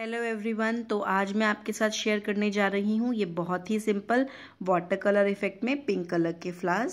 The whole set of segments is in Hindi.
हेलो एवरीवन तो आज मैं आपके साथ शेयर करने जा रही हूँ ये बहुत ही सिंपल वाटर कलर इफेक्ट में पिंक कलर के फ्लास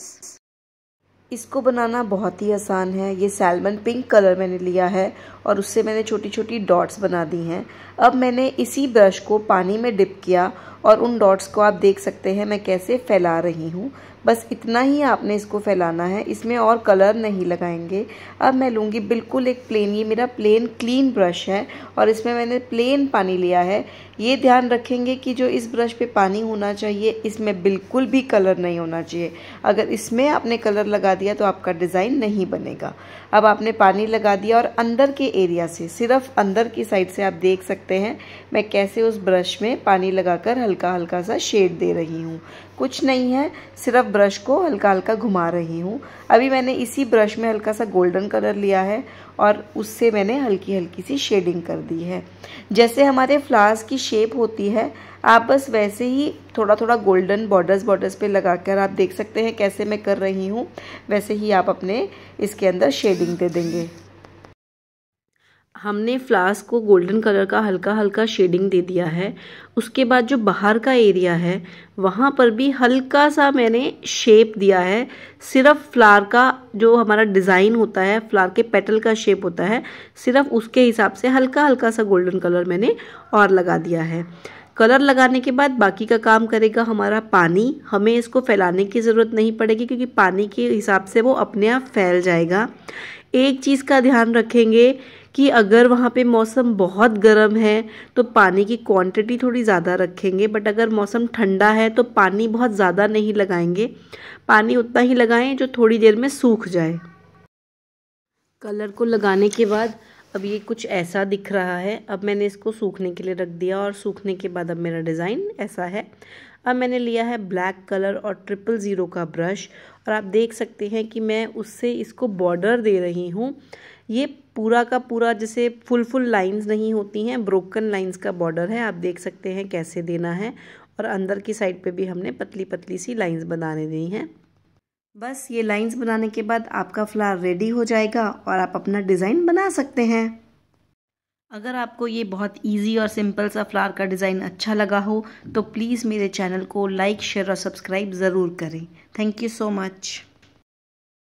इसको बनाना बहुत ही आसान है ये सैलमन पिंक कलर मैंने लिया है और उससे मैंने छोटी छोटी डॉट्स बना दी हैं अब मैंने इसी ब्रश को पानी में डिप किया और उन डॉट्स को आप देख सकते हैं मैं कैसे फैला रही हूँ बस इतना ही आपने इसको फैलाना है इसमें और कलर नहीं लगाएंगे अब मैं लूँगी बिल्कुल एक प्लेन ये मेरा प्लेन क्लीन ब्रश है और इसमें मैंने प्लेन पानी लिया है ये ध्यान रखेंगे कि जो इस ब्रश पे पानी होना चाहिए इसमें बिल्कुल भी कलर नहीं होना चाहिए अगर इसमें आपने कलर लगा दिया तो आपका डिज़ाइन नहीं बनेगा अब आपने पानी लगा दिया और अंदर के एरिया से सिर्फ अंदर की साइड से आप देख सकते हैं मैं कैसे उस ब्रश में पानी लगा कर हल्का हल्का सा शेड दे रही हूँ कुछ नहीं है सिर्फ ब्रश को हल्का हल्का घुमा रही हूँ अभी मैंने इसी ब्रश में हल्का सा गोल्डन कलर लिया है और उससे मैंने हल्की हल्की सी शेडिंग कर दी है जैसे हमारे फ्लावर्स की शेप होती है आप बस वैसे ही थोड़ा थोड़ा गोल्डन बॉर्डर्स बॉर्डर्स पे लगा कर आप देख सकते हैं कैसे मैं कर रही हूँ वैसे ही आप अपने इसके अंदर शेडिंग दे देंगे हमने फ्लास्क को गोल्डन कलर का हल्का हल्का शेडिंग दे दिया है उसके बाद जो बाहर का एरिया है वहाँ पर भी हल्का सा मैंने शेप दिया है सिर्फ फ्लावर का जो हमारा डिज़ाइन होता है फ्लावर के पेटल का शेप होता है सिर्फ उसके हिसाब से हल्का हल्का सा गोल्डन कलर मैंने और लगा दिया है कलर लगाने के बाद बाकी का काम करेगा हमारा पानी हमें इसको फैलाने की ज़रूरत नहीं पड़ेगी क्योंकि पानी के हिसाब से वो अपने आप फैल जाएगा एक चीज़ का ध्यान रखेंगे कि अगर वहाँ पे मौसम बहुत गर्म है तो पानी की क्वांटिटी थोड़ी ज़्यादा रखेंगे बट अगर मौसम ठंडा है तो पानी बहुत ज़्यादा नहीं लगाएंगे पानी उतना ही लगाएं जो थोड़ी देर में सूख जाए कलर को लगाने के बाद अब ये कुछ ऐसा दिख रहा है अब मैंने इसको सूखने के लिए रख दिया और सूखने के बाद अब मेरा डिज़ाइन ऐसा है अब मैंने लिया है ब्लैक कलर और ट्रिपल ज़ीरो का ब्रश और आप देख सकते हैं कि मैं उससे इसको बॉर्डर दे रही हूँ ये पूरा का पूरा जैसे फुल फुल लाइंस नहीं होती हैं ब्रोकन लाइंस का बॉर्डर है आप देख सकते हैं कैसे देना है और अंदर की साइड पे भी हमने पतली पतली सी लाइंस बनाने दी हैं बस ये लाइंस बनाने के बाद आपका फ्लावर रेडी हो जाएगा और आप अपना डिज़ाइन बना सकते हैं अगर आपको ये बहुत इजी और सिंपल सा फ्लावर का डिज़ाइन अच्छा लगा हो तो प्लीज़ मेरे चैनल को लाइक शेयर और सब्सक्राइब ज़रूर करें थैंक यू सो मच